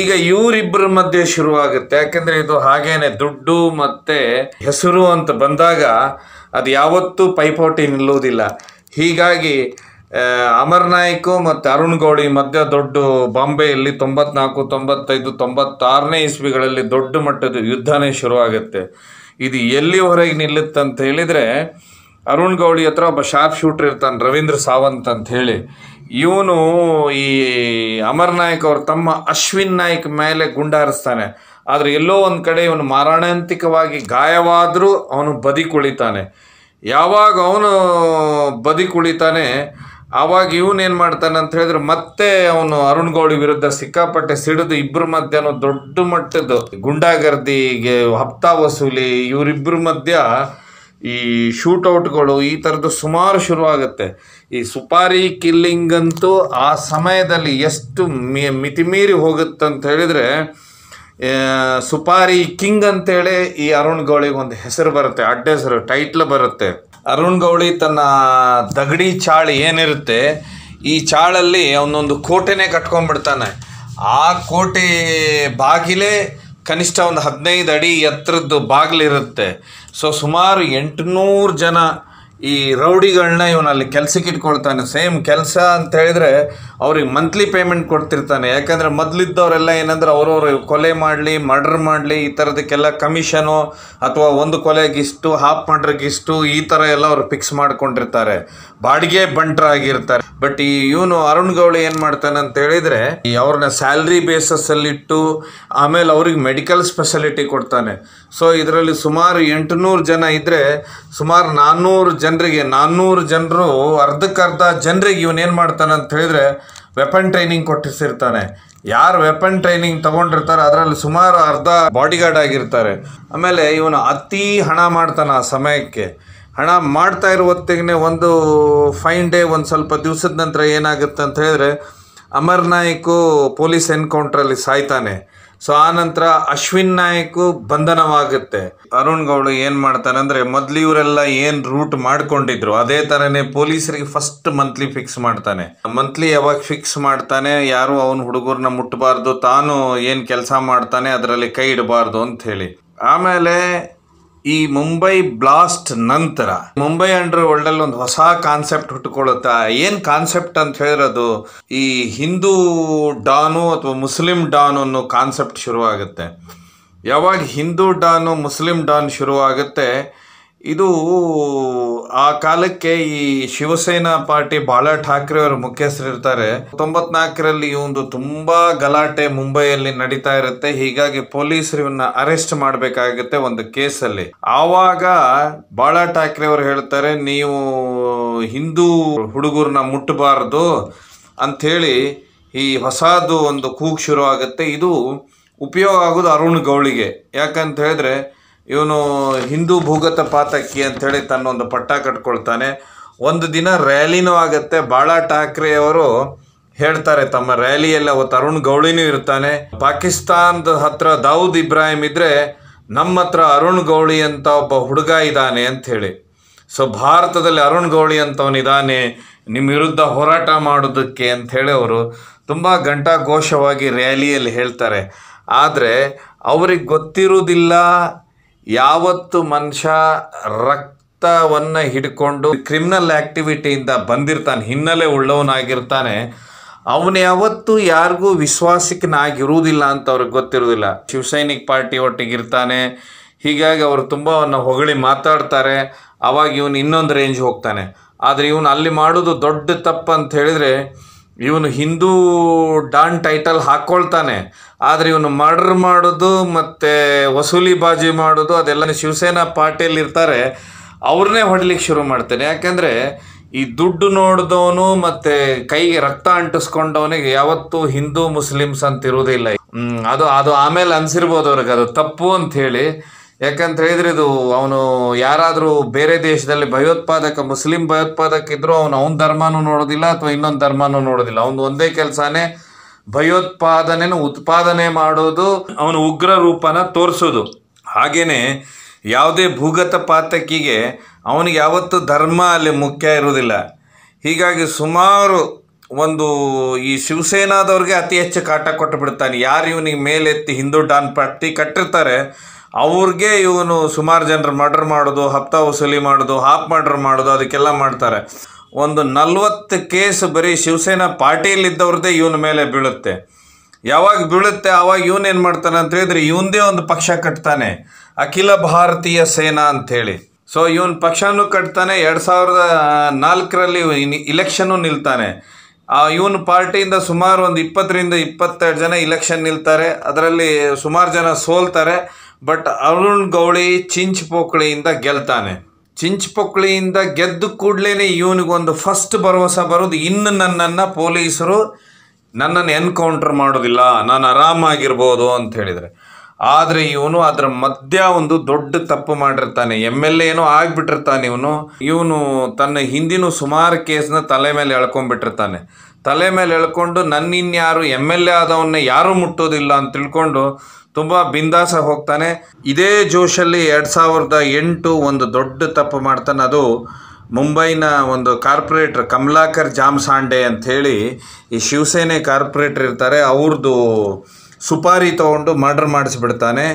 ಈಗ ಇವರಿಬ್ಬರ ಮಧ್ಯೆ ಶುರುವಾಗುತ್ತೆ ಯಾಕಂದ್ರೆ ಇದು ಹಾಗೇನೆ ದುಡ್ಡು ಮತ್ತೆ ಹೆಸರು ಅಂತ ಬಂದಾಗ ಅದು ಯಾವತ್ತೂ ಪೈಪೋಟಿ ನಿಲ್ಲುವುದಿಲ್ಲ ಹೀಗಾಗಿ ಅಮರ್ ಮತ್ತು ಅರುಣ್ ಗೌಡಿ ಮಧ್ಯ ದೊಡ್ಡ ಬಾಂಬೆಯಲ್ಲಿ ತೊಂಬತ್ನಾಲ್ಕು ತೊಂಬತ್ತೈದು ತೊಂಬತ್ತಾರನೇ ಇಸ್ವಿಗಳಲ್ಲಿ ದೊಡ್ಡ ಮಟ್ಟದ ಯುದ್ಧನೇ ಶುರುವಾಗುತ್ತೆ ಇದು ಎಲ್ಲಿವರೆಗೆ ನಿಲ್ಲುತ್ತಂತ ಹೇಳಿದರೆ ಅರುಣ್ ಗೌಡಿ ಹತ್ರ ಒಬ್ಬ ಶಾರ್ಪ್ ಶೂಟರ್ ಇರ್ತಾನೆ ರವೀಂದ್ರ ಸಾವಂತ್ ಅಂತ ಹೇಳಿ ಇವನು ಈ ಅಮರ್ ನಾಯಕ್ ತಮ್ಮ ಅಶ್ವಿನ್ ನಾಯ್ಕ್ ಮೇಲೆ ಗುಂಡಾರಿಸ್ತಾನೆ ಆದರೆ ಎಲ್ಲೋ ಒಂದು ಕಡೆ ಇವನು ಮಾರಣಾಂತಿಕವಾಗಿ ಗಾಯವಾದರೂ ಅವನು ಬದಿ ಕುಳಿತಾನೆ ಯಾವಾಗ ಅವನು ಬದಿ ಕುಳಿತಾನೆ ಆವಾಗ ಇವನೇನು ಮಾಡ್ತಾನೆ ಅಂತ ಹೇಳಿದ್ರೆ ಮತ್ತೆ ಅವನು ಅರುಣ್ ಗೌಳಿ ವಿರುದ್ಧ ಸಿಕ್ಕಾಪಟ್ಟೆ ಸಿಡಿದು ಇಬ್ಬರ ಮಧ್ಯ ದೊಡ್ಡ ಮಟ್ಟದ್ದು ಗುಂಡಾಗರ್ದಿಗೆ ಹಪ್ತಾ ವಸೂಲಿ ಇವರಿಬ್ಬರ ಮಧ್ಯ ಈ ಶೂಟೌಟ್ಗಳು ಈ ಥರದ್ದು ಸುಮಾರು ಶುರುವಾಗುತ್ತೆ ಈ ಸುಪಾರಿ ಕಿಲ್ಲಿಂಗ್ ಅಂತೂ ಆ ಸಮಯದಲ್ಲಿ ಎಷ್ಟು ಮಿ ಮಿತಿಮೀರಿ ಹೋಗುತ್ತಂತ ಅಂತ ಹೇಳಿದರೆ ಸುಪಾರಿ ಕಿಂಗ್ ಅಂತೇಳಿ ಈ ಅರುಣ್ ಗೌಳಿಗೆ ಒಂದು ಹೆಸರು ಬರುತ್ತೆ ಅಡ್ಡ ಹೆಸರು ಟೈಟ್ಲ್ ಬರುತ್ತೆ ಅರುಣ್ ಗೌಳಿ ತನ್ನ ದಗಡಿ ಚಾಳು ಏನಿರುತ್ತೆ ಈ ಚಾಳಲ್ಲಿ ಅವನೊಂದು ಕೋಟೆನೇ ಕಟ್ಕೊಂಡ್ಬಿಡ್ತಾನೆ ಆ ಕೋಟೆ ಬಾಗಿಲೇ ಕನಿಷ್ಠ ಒಂದು ಹದಿನೈದು ಅಡಿ ಎತ್ತರದ್ದು ಬಾಗಿಲಿರುತ್ತೆ ಸೊ ಸುಮಾರು ಎಂಟುನೂರು ಜನ ಈ ರೌಡಿಗಳನ್ನ ಇವನಲ್ಲಿ ಕೆಲಸಕ್ಕೆ ಇಟ್ಕೊಳ್ತಾನೆ ಸೇಮ್ ಕೆಲಸ ಅಂತ ಹೇಳಿದ್ರೆ ಅವ್ರಿಗೆ ಮಂತ್ಲಿ ಪೇಮೆಂಟ್ ಕೊಡ್ತಿರ್ತಾನೆ ಯಾಕಂದ್ರೆ ಮೊದಲಿದ್ದವರೆಲ್ಲ ಏನಂದ್ರೆ ಅವ್ರವ್ರ ಕೊಲೆ ಮಾಡಲಿ ಮರ್ಡರ್ ಮಾಡಲಿ ಈ ಥರದಕ್ಕೆಲ್ಲ ಕಮಿಷನು ಅಥವಾ ಒಂದು ಕೊಲೆಗಿಷ್ಟು ಹಾಫ್ ಇಷ್ಟು ಈ ಥರ ಎಲ್ಲ ಅವ್ರು ಫಿಕ್ಸ್ ಮಾಡ್ಕೊಂಡಿರ್ತಾರೆ ಬಾಡಿಗೆ ಬಂಟ್ರಾಗಿರ್ತಾರೆ ಬಟ್ ಈ ಇವನು ಅರುಣ್ ಗೌಳಿ ಏನು ಮಾಡ್ತಾನೆ ಅಂತ ಈ ಅವ್ರನ್ನ ಸ್ಯಾಲ್ರಿ ಇಟ್ಟು ಆಮೇಲೆ ಅವ್ರಿಗೆ ಮೆಡಿಕಲ್ ಸ್ಪೆಷಾಲಿಟಿ ಕೊಡ್ತಾನೆ ಸೊ ಇದರಲ್ಲಿ ಸುಮಾರು ಎಂಟುನೂರು ಜನ ಇದ್ದರೆ ಸುಮಾರು ನಾನ್ನೂರು ಜನ ಜನರಿಗೆ ನಾನ್ನೂರು ಜನರು ಅರ್ಧಕ್ಕರ್ಧ ಜನರಿಗೆ ಇವನೇನು ಮಾಡ್ತಾನೆ ಅಂತ ಹೇಳಿದರೆ ವೆಪನ್ ಟ್ರೈನಿಂಗ್ ಕೊಟ್ಟಿಸಿರ್ತಾನೆ ಯಾರು ವೆಪನ್ ಟ್ರೈನಿಂಗ್ ತಗೊಂಡಿರ್ತಾರೆ ಅದರಲ್ಲಿ ಸುಮಾರು ಅರ್ಧ ಬಾಡಿಗಾರ್ಡ್ ಆಗಿರ್ತಾರೆ ಆಮೇಲೆ ಇವನು ಅತಿ ಹಣ ಮಾಡ್ತಾನೆ ಆ ಸಮಯಕ್ಕೆ ಹಣ ಮಾಡ್ತಾ ಇರೋ ಒಂದು ಫೈನ್ ಡೇ ಒಂದು ಸ್ವಲ್ಪ ದಿವಸದ ನಂತರ ಏನಾಗುತ್ತೆ ಅಂತ ಹೇಳಿದ್ರೆ ಅಮರ್ ನಾಯಕು ಪೊಲೀಸ್ ಎನ್ಕೌಂಟ್ರಲ್ಲಿ ಸಾಯ್ತಾನೆ ಸೊ ಆ ನಂತರ ಅಶ್ವಿನ್ ನಾಯಕು ಬಂಧನವಾಗುತ್ತೆ ಅರುಣ್ ಗೌಡ ಏನ್ ಮಾಡ್ತಾರೆ ಅಂದ್ರೆ ಮೊದ್ಲು ಇವರೆಲ್ಲ ಏನ್ ರೂಟ್ ಮಾಡ್ಕೊಂಡಿದ್ರು ಅದೇ ತರನೇ ಪೊಲೀಸರಿಗೆ ಫಸ್ಟ್ ಮಂತ್ಲಿ ಫಿಕ್ಸ್ ಮಾಡ್ತಾನೆ ಮಂತ್ಲಿ ಯಾವಾಗ ಫಿಕ್ಸ್ ಮಾಡ್ತಾನೆ ಯಾರು ಅವನ ಹುಡುಗರನ್ನ ಮುಟ್ಟಬಾರ್ದು ತಾನು ಏನ್ ಕೆಲಸ ಮಾಡ್ತಾನೆ ಅದರಲ್ಲಿ ಕೈ ಇಡಬಾರ್ದು ಅಂತ ಹೇಳಿ ಆಮೇಲೆ ಈ ಮುಂಬೈ ಬ್ಲಾಸ್ಟ್ ನಂತರ ಮುಂಬೈ ಅಂಡರ್ ವರ್ಲ್ಡ್ ಅಲ್ಲಿ ಒಂದು ಹೊಸ ಕಾನ್ಸೆಪ್ಟ್ ಹುಟ್ಟುಕೊಳ್ಳುತ್ತಾ ಏನ್ ಕಾನ್ಸೆಪ್ಟ್ ಅಂತ ಹೇಳಿರೋದು ಈ ಹಿಂದೂ ಡಾನು ಅಥವಾ ಮುಸ್ಲಿಂ ಡಾನ್ ಅನ್ನೋ ಕಾನ್ಸೆಪ್ಟ್ ಶುರುವಾಗುತ್ತೆ ಯಾವಾಗ ಹಿಂದೂ ಡಾನು ಮುಸ್ಲಿಂ ಡಾನ್ ಶುರುವಾಗುತ್ತೆ ಇದು ಆ ಕಾಲಕ್ಕೆ ಈ ಶಿವಸೇನಾ ಪಾರ್ಟಿ ಬಾಳ ಠಾಕ್ರೆ ಅವರು ಮುಖ್ಯಸ್ಥರಿರ್ತಾರೆ ತೊಂಬತ್ನಾಲ್ಕರಲ್ಲಿ ಈ ಒಂದು ತುಂಬಾ ಗಲಾಟೆ ಮುಂಬೈಯಲ್ಲಿ ನಡೀತಾ ಇರುತ್ತೆ ಹೀಗಾಗಿ ಪೊಲೀಸರು ಇವನ್ನ ಅರೆಸ್ಟ್ ಮಾಡಬೇಕಾಗುತ್ತೆ ಒಂದು ಕೇಸಲ್ಲಿ ಆವಾಗ ಬಾಳ ಠಾಕ್ರೆ ಅವರು ಹೇಳ್ತಾರೆ ನೀವು ಹಿಂದೂ ಹುಡುಗರನ್ನ ಮುಟ್ಟಬಾರದು ಅಂಥೇಳಿ ಈ ಹೊಸದು ಒಂದು ಕೂಗ್ ಶುರು ಆಗುತ್ತೆ ಇದು ಉಪಯೋಗ ಆಗೋದು ಅರುಣ್ ಗೌಳಿಗೆ ಯಾಕಂತ ಹೇಳಿದ್ರೆ ಇವನು ಹಿಂದೂ ಭೂಗತ ಪಾತಕಿ ಅಂಥೇಳಿ ತನ್ನೊಂದು ಪಟ್ಟ ಕಟ್ಕೊಳ್ತಾನೆ ಒಂದು ದಿನ ರ್ಯಾಲಿನೂ ಆಗುತ್ತೆ ಬಾಳಾ ಠಾಕ್ರೆಯವರು ಹೇಳ್ತಾರೆ ತಮ್ಮ ರ್ಯಾಲಿಯಲ್ಲಿ ಅವತ್ತು ಅರುಣ್ ಗೌಳಿನೂ ಇರ್ತಾನೆ ಪಾಕಿಸ್ತಾನದ ಹತ್ರ ದಾವೂದ್ ಇಬ್ರಾಹಿಂ ಇದ್ದರೆ ನಮ್ಮ ಹತ್ರ ಅರುಣ್ ಗೌಳಿ ಅಂತ ಒಬ್ಬ ಹುಡುಗ ಇದ್ದಾನೆ ಅಂಥೇಳಿ ಸೊ ಭಾರತದಲ್ಲಿ ಅರುಣ್ ಗೌಳಿ ಅಂತವನಿದ್ದಾನೆ ನಿಮ್ಮ ವಿರುದ್ಧ ಹೋರಾಟ ಮಾಡೋದಕ್ಕೆ ಅಂಥೇಳಿ ಅವರು ತುಂಬ ಘೋಷವಾಗಿ ರ್ಯಾಲಿಯಲ್ಲಿ ಹೇಳ್ತಾರೆ ಆದರೆ ಅವ್ರಿಗೆ ಗೊತ್ತಿರುವುದಿಲ್ಲ ಯಾವತ್ತು ಮನುಷ್ಯ ರಕ್ತವನ್ನು ಹಿಡ್ಕೊಂಡು ಕ್ರಿಮಿನಲ್ ಆ್ಯಕ್ಟಿವಿಟಿಯಿಂದ ಬಂದಿರ್ತಾನೆ ಹಿನ್ನೆಲೆ ಉಳ್ಳವನಾಗಿರ್ತಾನೆ ಅವನು ಯಾವತ್ತೂ ಯಾರಿಗೂ ವಿಶ್ವಾಸಿಕನಾಗಿರುವುದಿಲ್ಲ ಅಂತ ಅವ್ರಿಗೆ ಗೊತ್ತಿರೋದಿಲ್ಲ ಶಿವಸೈನಿಕ್ ಪಾರ್ಟಿ ಒಟ್ಟಿಗಿರ್ತಾನೆ ಹೀಗಾಗಿ ಅವರು ತುಂಬ ಅವನ್ನ ಹೊಗಳಿ ಮಾತಾಡ್ತಾರೆ ಅವಾಗ ಇವನು ಇನ್ನೊಂದು ರೇಂಜ್ ಹೋಗ್ತಾನೆ ಆದರೆ ಇವನು ಅಲ್ಲಿ ಮಾಡೋದು ದೊಡ್ಡ ತಪ್ಪು ಅಂತ ಹೇಳಿದರೆ ಇವನು ಹಿಂದೂ ಡಾನ್ ಟೈಟಲ್ ಹಾಕ್ಕೊಳ್ತಾನೆ ಆದರೆ ಇವನು ಮರ್ಡರ್ ಮಾಡೋದು ಮತ್ತು ವಸೂಲಿ ಬಾಜಿ ಮಾಡೋದು ಅದೆಲ್ಲ ಶಿವಸೇನಾ ಪಾರ್ಟಿಯಲ್ಲಿ ಇರ್ತಾರೆ ಅವ್ರನ್ನೇ ಹೊಡಲಿಕ್ಕೆ ಶುರು ಮಾಡ್ತಾನೆ ಯಾಕೆಂದರೆ ಈ ದುಡ್ಡು ನೋಡಿದವನು ಮತ್ತು ಕೈಗೆ ರಕ್ತ ಅಂಟಿಸ್ಕೊಂಡವನಿಗೆ ಯಾವತ್ತೂ ಹಿಂದೂ ಮುಸ್ಲಿಮ್ಸ್ ಅಂತ ಇರುವುದಿಲ್ಲ ಅದು ಅದು ಆಮೇಲೆ ಅನಿಸಿರ್ಬೋದು ಅವ್ರಿಗೆ ಅದು ತಪ್ಪು ಅಂತ ಹೇಳಿ ಯಾಕಂತ ಹೇಳಿದ್ರೆ ಇದು ಅವನು ಯಾರಾದರೂ ಬೇರೆ ದೇಶದಲ್ಲಿ ಭಯೋತ್ಪಾದಕ ಮುಸ್ಲಿಂ ಭಯೋತ್ಪಾದಕ ಇದ್ದರೂ ಅವನು ಅವನ ಧರ್ಮನೂ ನೋಡೋದಿಲ್ಲ ಅಥವಾ ಇನ್ನೊಂದು ಧರ್ಮನೂ ನೋಡೋದಿಲ್ಲ ಅವನು ಒಂದೇ ಕೆಲಸನೇ ಭಯೋತ್ಪಾದನೆ ಉತ್ಪಾದನೆ ಮಾಡೋದು ಅವನು ಉಗ್ರ ರೂಪನ ತೋರಿಸೋದು ಹಾಗೆಯೇ ಯಾವುದೇ ಭೂಗತ ಪಾತಕಿಗೆ ಅವನಿಗೆ ಯಾವತ್ತೂ ಧರ್ಮ ಅಲ್ಲಿ ಮುಖ್ಯ ಇರುವುದಿಲ್ಲ ಹೀಗಾಗಿ ಸುಮಾರು ಒಂದು ಈ ಶಿವಸೇನಾದವ್ರಿಗೆ ಅತಿ ಹೆಚ್ಚು ಕಾಟ ಕೊಟ್ಟು ಬಿಡ್ತಾನೆ ಯಾರು ಇವನಿಗೆ ಮೇಲೆತ್ತಿ ಹಿಂದೂ ಡಾನ್ ಪಟ್ಟಿ ಕಟ್ಟಿರ್ತಾರೆ ಅವ್ರಿಗೆ ಇವನು ಸುಮಾರು ಜನರು ಮರ್ಡರ್ ಮಾಡೋದು ಹಪ್ತ ವಸೂಲಿ ಮಾಡೋದು ಹಾಪ್ ಮರ್ಡರ್ ಮಾಡೋದು ಅದಕ್ಕೆಲ್ಲ ಮಾಡ್ತಾರೆ ಒಂದು ನಲ್ವತ್ತು ಕೇಸ್ ಬರೀ ಶಿವಸೇನಾ ಪಾರ್ಟಿಯಲ್ಲಿದ್ದವ್ರದ್ದೇ ಇವನ ಮೇಲೆ ಬೀಳುತ್ತೆ ಯಾವಾಗ ಬೀಳುತ್ತೆ ಆವಾಗ ಏನು ಮಾಡ್ತಾನೆ ಅಂತ ಹೇಳಿದ್ರೆ ಇವನದೇ ಒಂದು ಪಕ್ಷ ಕಟ್ತಾನೆ ಅಖಿಲ ಭಾರತೀಯ ಸೇನಾ ಅಂಥೇಳಿ ಸೊ ಇವನ್ ಪಕ್ಷನೂ ಕಟ್ತಾನೆ ಎರಡು ಸಾವಿರದ ನಾಲ್ಕರಲ್ಲಿ ಇಲೆಕ್ಷನ್ನು ನಿಲ್ತಾನೆ ಇವನು ಪಾರ್ಟಿಯಿಂದ ಸುಮಾರು ಒಂದು ಇಪ್ಪತ್ತರಿಂದ ಇಪ್ಪತ್ತೆರಡು ಜನ ಇಲೆಕ್ಷನ್ ನಿಲ್ತಾರೆ ಅದರಲ್ಲಿ ಸುಮಾರು ಜನ ಸೋಲ್ತಾರೆ ಬಟ್ ಅರುಣ್ ಗೌಳಿ ಚಿಂಚ್ ಪೋಕ್ಳಿಯಿಂದ ಗೆಲ್ತಾನೆ ಚಿಂಚ್ ಪೊಕ್ಳಿಯಿಂದ ಗೆದ್ದು ಕೂಡಲೇ ಇವನಿಗೊಂದು ಫಸ್ಟ್ ಭರವಸೆ ಬರೋದು ಇನ್ನು ನನ್ನನ್ನು ಪೊಲೀಸರು ನನ್ನನ್ನು ಎನ್ಕೌಂಟ್ರ್ ಮಾಡೋದಿಲ್ಲ ನಾನು ಆರಾಮಾಗಿರ್ಬೋದು ಅಂತ ಹೇಳಿದರೆ ಆದರೆ ಇವನು ಅದರ ಮಧ್ಯ ಒಂದು ದೊಡ್ಡ ತಪ್ಪು ಮಾಡಿರ್ತಾನೆ ಎಮ್ ಎಲ್ ಏನೋ ಆಗಿಬಿಟ್ಟಿರ್ತಾನೆ ಇವನು ಇವನು ತನ್ನ ಹಿಂದಿನ ಸುಮಾರು ಕೇಸನ್ನ ತಲೆ ಮೇಲೆ ಎಳ್ಕೊಂಡ್ಬಿಟ್ಟಿರ್ತಾನೆ ತಲೆ ಮೇಲೆ ಎಳ್ಕೊಂಡು ನನ್ನಿನ್ಯಾರು ಎಮ್ ಎಲ್ ಎ ಆದವನ್ನ ಯಾರೂ ಮುಟ್ಟೋದಿಲ್ಲ ಅಂತ ತಿಳ್ಕೊಂಡು ತುಂಬ ಬಿಂದಾಸ ಹೋಗ್ತಾನೆ ಇದೇ ಜೋಶಲ್ಲಿ ಎರಡು ಸಾವಿರದ ಎಂಟು ಒಂದು ದೊಡ್ಡ ತಪ್ಪು ಮಾಡ್ತಾನೆ ಅದು ಮುಂಬೈನ ಒಂದು ಕಾರ್ಪೊರೇಟ್ರ್ ಕಮಲಾಕರ್ ಜಾಮ್ ಸಾಂಡೆ ಅಂಥೇಳಿ ಈ ಶಿವಸೇನೆ ಕಾರ್ಪೊರೇಟ್ರ್ ಇರ್ತಾರೆ ಅವ್ರದ್ದು ಸುಪಾರಿ ತೊಗೊಂಡು ಮರ್ಡರ್ ಮಾಡಿಸ್ಬಿಡ್ತಾನೆ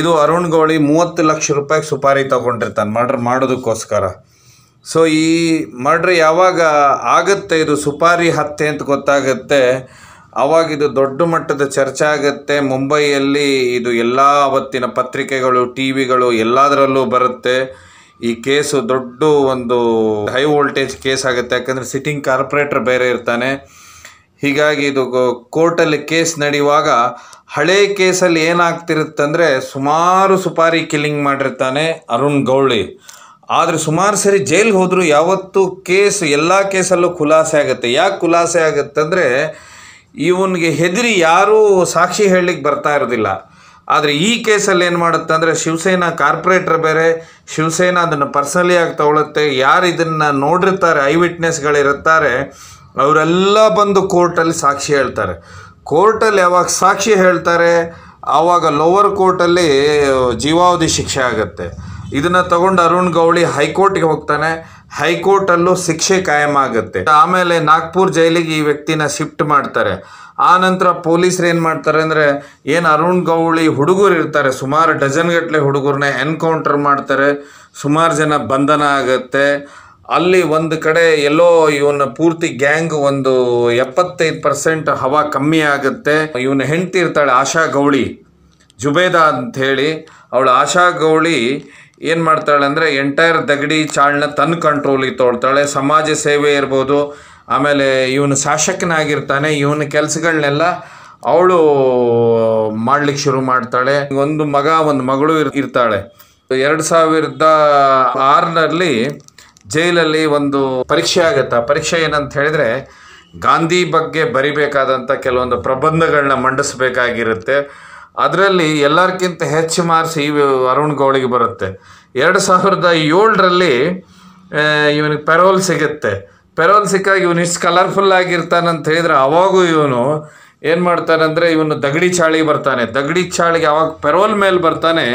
ಇದು ಅರುಣ್ ಗೌಳಿ ಮೂವತ್ತು ಲಕ್ಷ ರೂಪಾಯಿಗೆ ಸುಪಾರಿ ತೊಗೊಂಡಿರ್ತಾನೆ ಮರ್ಡರ್ ಮಾಡೋದಕ್ಕೋಸ್ಕರ ಸೊ ಈ ಮರ್ಡ್ರ್ ಯಾವಾಗ ಆಗುತ್ತೆ ಇದು ಸುಪಾರಿ ಹತ್ಯೆ ಅಂತ ಗೊತ್ತಾಗುತ್ತೆ ಆವಾಗ ಇದು ದೊಡ್ಡ ಮಟ್ಟದ ಚರ್ಚೆ ಆಗುತ್ತೆ ಮುಂಬೈಯಲ್ಲಿ ಇದು ಎಲ್ಲ ಅವತ್ತಿನ ಪತ್ರಿಕೆಗಳು ಟಿ ವಿಗಳು ಎಲ್ಲದರಲ್ಲೂ ಬರುತ್ತೆ ಈ ಕೇಸು ದೊಡ್ಡ ಒಂದು ಹೈ ವೋಲ್ಟೇಜ್ ಕೇಸ್ ಆಗುತ್ತೆ ಯಾಕಂದರೆ ಸಿಟ್ಟಿಂಗ್ ಕಾರ್ಪೊರೇಟರ್ ಬೇರೆ ಇರ್ತಾನೆ ಹೀಗಾಗಿ ಇದು ಕೋರ್ಟಲ್ಲಿ ಕೇಸ್ ನಡೆಯುವಾಗ ಹಳೆ ಕೇಸಲ್ಲಿ ಏನಾಗ್ತಿರುತ್ತಂದರೆ ಸುಮಾರು ಸುಪಾರಿ ಕಿಲ್ಲಿಂಗ್ ಮಾಡಿರ್ತಾನೆ ಅರುಣ್ ಗೌಳಿ ಆದರೆ ಸುಮಾರು ಸರಿ ಜೈಲಿಗೆ ಹೋದರೂ ಯಾವತ್ತೂ ಕೇಸ್ ಎಲ್ಲ ಕೇಸಲ್ಲೂ ಖುಲಾಸೆ ಆಗುತ್ತೆ ಯಾಕೆ ಖುಲಾಸೆ ಆಗುತ್ತೆ ಅಂದರೆ ಇವನಿಗೆ ಹೆದರಿ ಯಾರೂ ಸಾಕ್ಷಿ ಹೇಳಲಿಕ್ಕೆ ಬರ್ತಾ ಇರೋದಿಲ್ಲ ಆದರೆ ಈ ಕೇಸಲ್ಲಿ ಏನು ಮಾಡುತ್ತೆ ಅಂದರೆ ಶಿವಸೇನಾ ಕಾರ್ಪೊರೇಟ್ರ್ ಬೇರೆ ಶಿವಸೇನಾ ಅದನ್ನು ಪರ್ಸನಲಿ ಆಗಿ ತಗೊಳುತ್ತೆ ಯಾರು ಇದನ್ನು ನೋಡಿರ್ತಾರೆ ಐ ವಿಟ್ನೆಸ್ಗಳಿರುತ್ತಾರೆ ಅವರೆಲ್ಲ ಬಂದು ಕೋರ್ಟಲ್ಲಿ ಸಾಕ್ಷಿ ಹೇಳ್ತಾರೆ ಕೋರ್ಟಲ್ಲಿ ಯಾವಾಗ ಸಾಕ್ಷಿ ಹೇಳ್ತಾರೆ ಆವಾಗ ಲೋವರ್ ಕೋರ್ಟಲ್ಲಿ ಜೀವಾವಧಿ ಶಿಕ್ಷೆ ಆಗುತ್ತೆ ಇದನ್ನ ತಗೊಂಡು ಅರುಣ್ ಗೌಳಿ ಹೈಕೋರ್ಟ್ಗೆ ಹೋಗ್ತಾನೆ ಹೈಕೋರ್ಟಲ್ಲೂ ಶಿಕ್ಷೆ ಕಾಯಂ ಆಗುತ್ತೆ ಆಮೇಲೆ ನಾಗ್ಪುರ್ ಜೈಲಿಗೆ ಈ ವ್ಯಕ್ತಿನ ಶಿಫ್ಟ್ ಮಾಡ್ತಾರೆ ಆ ನಂತರ ಪೊಲೀಸರು ಏನು ಮಾಡ್ತಾರೆ ಅಂದರೆ ಏನು ಅರುಣ್ ಗೌಳಿ ಹುಡುಗರು ಇರ್ತಾರೆ ಸುಮಾರು ಡಜನ್ ಗಟ್ಟಲೆ ಹುಡುಗರನ್ನ ಎನ್ಕೌಂಟರ್ ಮಾಡ್ತಾರೆ ಸುಮಾರು ಜನ ಬಂಧನ ಆಗುತ್ತೆ ಅಲ್ಲಿ ಒಂದು ಕಡೆ ಎಲ್ಲೋ ಇವನ ಪೂರ್ತಿ ಗ್ಯಾಂಗ್ ಒಂದು ಎಪ್ಪತ್ತೈದು ಪರ್ಸೆಂಟ್ ಹವಾ ಕಮ್ಮಿ ಆಗುತ್ತೆ ಇವನ ಹೆಂಡ್ತಿರ್ತಾಳೆ ಇರ್ತಾಳೆ ಆಶಾ ಗೌಳಿ ಜುಬೇದಾ ಹೇಳಿ ಅವಳು ಆಶಾ ಗೌಳಿ ಏನು ಮಾಡ್ತಾಳೆ ಅಂದರೆ ಎಂಟೈರ್ ದಗಡಿ ಚಾಳನ್ನ ತನ್ನ ಕಂಟ್ರೋಲಿಗೆ ತೊಳ್ತಾಳೆ ಸಮಾಜ ಸೇವೆ ಇರ್ಬೋದು ಆಮೇಲೆ ಇವನು ಶಾಸಕನಾಗಿರ್ತಾನೆ ಇವನ ಕೆಲಸಗಳನ್ನೆಲ್ಲ ಅವಳು ಮಾಡ್ಲಿಕ್ಕೆ ಶುರು ಮಾಡ್ತಾಳೆ ಒಂದು ಮಗ ಒಂದು ಮಗಳು ಇರ್ತಾಳೆ ಎರಡು ಸಾವಿರದ ಆರರಲ್ಲಿ ಜೈಲಲ್ಲಿ ಒಂದು ಪರೀಕ್ಷೆ ಆಗುತ್ತೆ ಆ ಪರೀಕ್ಷೆ ಏನಂತ ಹೇಳಿದರೆ ಗಾಂಧಿ ಬಗ್ಗೆ ಬರಿಬೇಕಾದಂಥ ಕೆಲವೊಂದು ಪ್ರಬಂಧಗಳನ್ನ ಮಂಡಿಸಬೇಕಾಗಿರುತ್ತೆ ಅದರಲ್ಲಿ ಎಲ್ಲರಿಗಿಂತ ಹೆಚ್ಚು ಮಾರ್ಕ್ಸ್ ಈ ಅರುಣ್ ಗೌಳಿಗೆ ಬರುತ್ತೆ ಎರಡು ಸಾವಿರದ ಏಳರಲ್ಲಿ ಇವನಿಗೆ ಪೆರೋಲ್ ಸಿಗುತ್ತೆ ಪೆರೋಲ್ ಸಿಕ್ಕಾಗ ಇವನು ಇಷ್ಟು ಕಲರ್ಫುಲ್ ಆಗಿರ್ತಾನಂತ ಹೇಳಿದ್ರೆ ಅವಾಗೂ ಇವನು ಏನು ಮಾಡ್ತಾನಂದರೆ ಇವನು ದಗಡಿ ಚಾಳಿಗೆ ಬರ್ತಾನೆ ದಗಡಿ ಚಾಳಿಗೆ ಅವಾಗ ಪೆರೋಲ್ ಮೇಲೆ ಬರ್ತಾನೆ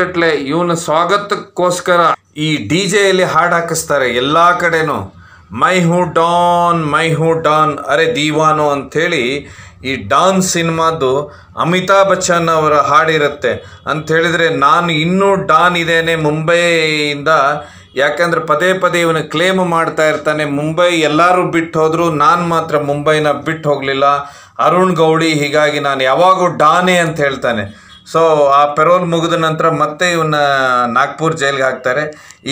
ಗಟ್ಟಲೆ ಇವನ ಸ್ವಾಗತಕ್ಕೋಸ್ಕರ ಈ ಡಿ ಜೆಯಲ್ಲಿ ಹಾಡು ಹಾಕಿಸ್ತಾರೆ ಎಲ್ಲ ಕಡೆನೂ ಮೈ ಹೂ ಡಾನ್ ಮೈ ಹೂ ಡಾನ್ ಅರೆ ದೀವಾನು ಅಂಥೇಳಿ ಈ ಡಾನ್ ಸಿನಿಮಾದು ಅಮಿತಾಬ್ ಬಚ್ಚನ್ ಅವರ ಹಾಡಿರುತ್ತೆ ಅಂತ ಹೇಳಿದರೆ ನಾನು ಇನ್ನೂ ಡಾನ್ ಇದ್ದೇನೆ ಮುಂಬೈಯಿಂದ ಯಾಕಂದರೆ ಪದೇ ಪದೇ ಇವನು ಕ್ಲೇಮ್ ಮಾಡ್ತಾ ಇರ್ತಾನೆ ಮುಂಬೈ ಎಲ್ಲರೂ ಬಿಟ್ಟು ಹೋದರೂ ನಾನು ಮಾತ್ರ ಮುಂಬೈನ ಬಿಟ್ಟು ಹೋಗಲಿಲ್ಲ ಅರುಣ್ ಗೌಡಿ ಹೀಗಾಗಿ ನಾನು ಯಾವಾಗೂ ಡಾನೇ ಅಂತ ಹೇಳ್ತಾನೆ ಸೊ ಆ ಪೆರೋಲ್ ಮುಗಿದ ನಂತರ ಮತ್ತೆ ಇವನ್ನ ನಾಗ್ಪುರ್ ಜೈಲಿಗೆ ಹಾಕ್ತಾರೆ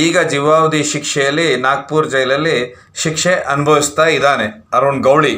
ಈಗ ಜೀವಾವಧಿ ಶಿಕ್ಷೆಯಲ್ಲಿ ನಾಗ್ಪುರ್ ಜೈಲಲ್ಲಿ ಶಿಕ್ಷೆ ಅನುಭವಿಸ್ತಾ ಇದ್ದಾನೆ ಅರುಣ್ ಗೌಳಿ